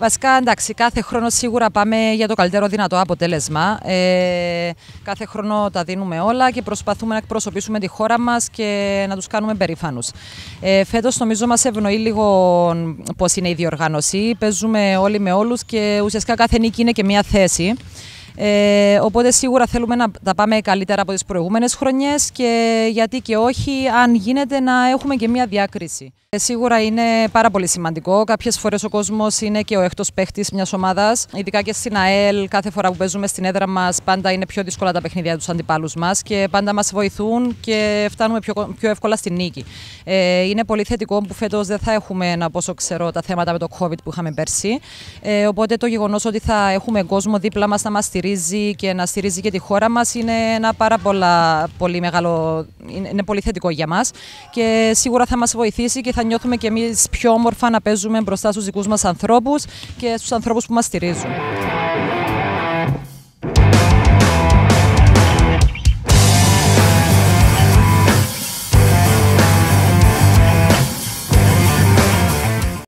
Βασικά, εντάξει, κάθε χρόνο σίγουρα πάμε για το καλύτερο δυνατό αποτέλεσμα. Ε, κάθε χρόνο τα δίνουμε όλα και προσπαθούμε να εκπροσωπήσουμε τη χώρα μας και να τους κάνουμε περήφανους. Ε, Φέτος, νομίζω, μας ευνοεί λίγο πώς είναι η διοργάνωση. Παίζουμε όλοι με όλους και ουσιαστικά κάθε νίκη είναι και μία θέση. Ε, οπότε σίγουρα θέλουμε να τα πάμε καλύτερα από τις προηγούμενες χρονιές και γιατί και όχι αν γίνεται να έχουμε και μια διάκριση. Ε, σίγουρα είναι πάρα πολύ σημαντικό. Κάποιες φορές ο κόσμος είναι και ο έκτος παίχτης μιας ομάδας. Ειδικά και στην ΑΕΛ κάθε φορά που παίζουμε στην έδρα μας πάντα είναι πιο δύσκολα τα παιχνίδια τους αντιπάλους μας και πάντα μας βοηθούν και φτάνουμε πιο, πιο εύκολα στην νίκη. Ε, είναι πολύ θετικό που φέτος δεν θα έχουμε, να πόσο ξέρω, τα θέματα με το COVID που είχαμε πέρσι. Ε, οπότε το γεγονός ότι θα έχουμε κόσμο δίπλα μας να μας στηρίζει και να στηρίζει και τη χώρα μας είναι ένα πάρα πολλά, πολύ μεγάλο, είναι πολύ θετικό για μας και σίγουρα θα μας βοηθήσει και θα νιώθουμε και εμείς πιο όμορφα να παίζουμε μπροστά στους δικούς μας ανθρώπους και στους ανθρώπους που μας στηρίζουν.